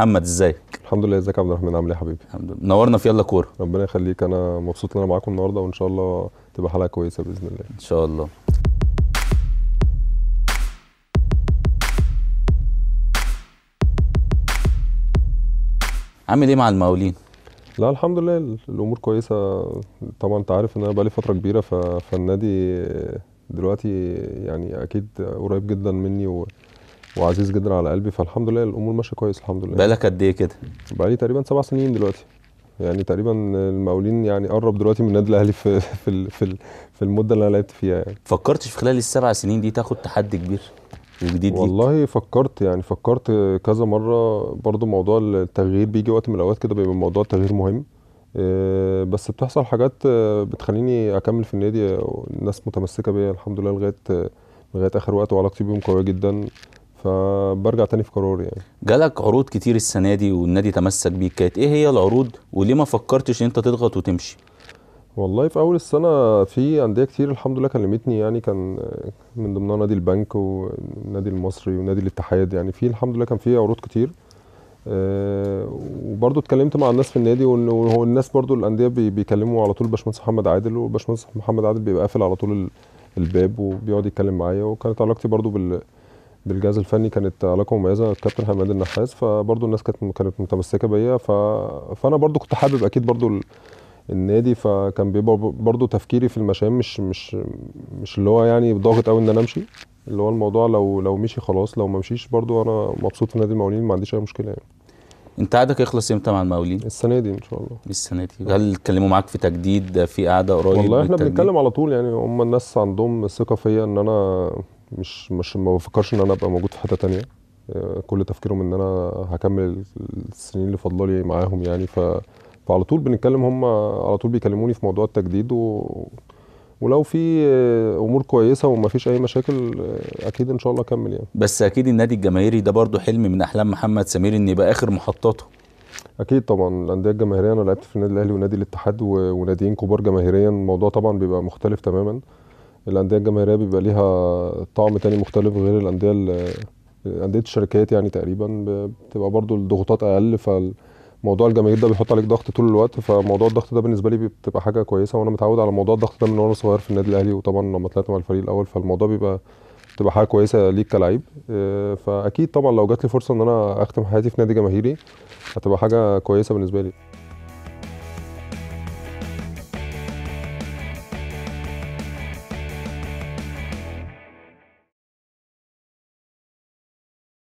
محمد ازيك الحمد لله ازيك يا عبد الرحمن عامل ايه يا حبيبي الحمد لله نورنا في يلا كوره ربنا يخليك انا مبسوط ان انا معاكم النهارده وان شاء الله تبقى حلقه كويسه باذن الله ان شاء الله عامل ايه مع المقاولين لا الحمد لله الامور كويسه طبعا انت عارف ان انا بقالي فتره كبيره فالنادي دلوقتي يعني اكيد قريب جدا مني و... وعزيز جدا على قلبي فالحمد لله الامور ماشيه كويس الحمد لله بقالك قد ايه كده؟ بقالي تقريبا سبع سنين دلوقتي يعني تقريبا المقاولين يعني قرب دلوقتي من النادي الاهلي في في في, في المده اللي انا لعبت فيها يعني فكرتش في خلال السبع سنين دي تاخد تحدي كبير وجديد والله ليك. فكرت يعني فكرت كذا مره برضو موضوع التغيير بيجي وقت من الاوقات كده بيبقى موضوع التغيير مهم آه، بس بتحصل حاجات آه، بتخليني اكمل في النادي الناس آه، متمسكه بيا الحمد لله لغايه لغايه اخر وقت وعلاقتي بيهم قويه جدا فبرجع تاني في قراري يعني جالك عروض كتير السنه دي والنادي تمسك بيك كانت ايه هي العروض وليه ما فكرتش ان انت تضغط وتمشي والله في اول السنه في انديه كتير الحمد لله كلمتني يعني كان من ضمنها نادي البنك والنادي المصري ونادي الاتحاد يعني في الحمد لله كان في عروض كتير أه وبرضه اتكلمت مع الناس في النادي وانه الناس برضه الانديه بيكلموا على طول باشمهندس محمد عادل وباشمهندس محمد عادل بيبقى قافل على طول الباب وبيقعد يتكلم معايا وكانت علاقتي برضه بال بالجهاز الفني كانت علاقه مميزه الكابتن حماد النحاس فبرضه الناس كانت كانت متمسكه بيا ف... فانا برضه كنت حابب اكيد برضه النادي فكان بيبقى برضه تفكيري في المشام مش مش مش اللي هو يعني ضاغط قوي ان انا امشي اللي هو الموضوع لو لو مشي خلاص لو ما مشيش برضه انا مبسوط في نادي المقاولين ما عنديش اي مشكله يعني انت قعدك يخلص امتى مع المقاولين؟ السنه دي ان شاء الله السنه دي هل اتكلموا معاك في تجديد في قعده قريب والله احنا بنتكلم على طول يعني هم الناس عندهم ثقه فيا ان انا مش مش ما بفكرش ان انا ابقى موجود في حته تانية آه، كل تفكيرهم ان انا هكمل السنين اللي فاضله لي معاهم يعني ف فعلى طول بنتكلم هم على طول بيكلموني في موضوع التجديد و... ولو في امور كويسه وما فيش اي مشاكل آه، اكيد ان شاء الله اكمل يعني بس اكيد النادي الجماهيري ده برضو حلم من احلام محمد سمير ان يبقى اخر محطاته اكيد طبعا الانديه الجماهيريه انا لعبت في النادي الاهلي ونادي الاتحاد و... وناديين كبار جماهيريا الموضوع طبعا بيبقى مختلف تماما الانديه الجماهيريه بيبقى ليها طعم تاني مختلف غير الانديه انديه الشركات يعني تقريبا بتبقى برضو الضغوطات اقل فالموضوع الجماهير ده بيحط عليك ضغط طول الوقت فموضوع الضغط ده بالنسبه لي بتبقى حاجه كويسه وانا متعود على موضوع الضغط ده من وانا صغير في النادي الاهلي وطبعا لما طلعت مع الفريق الاول فالموضوع بيبقى بتبقى حاجه كويسه ليك كلعيب آه، فاكيد طبعا لو جات لي فرصه ان انا اختم حياتي في نادي جماهيري هتبقى حاجه كويسه بالنسبه لي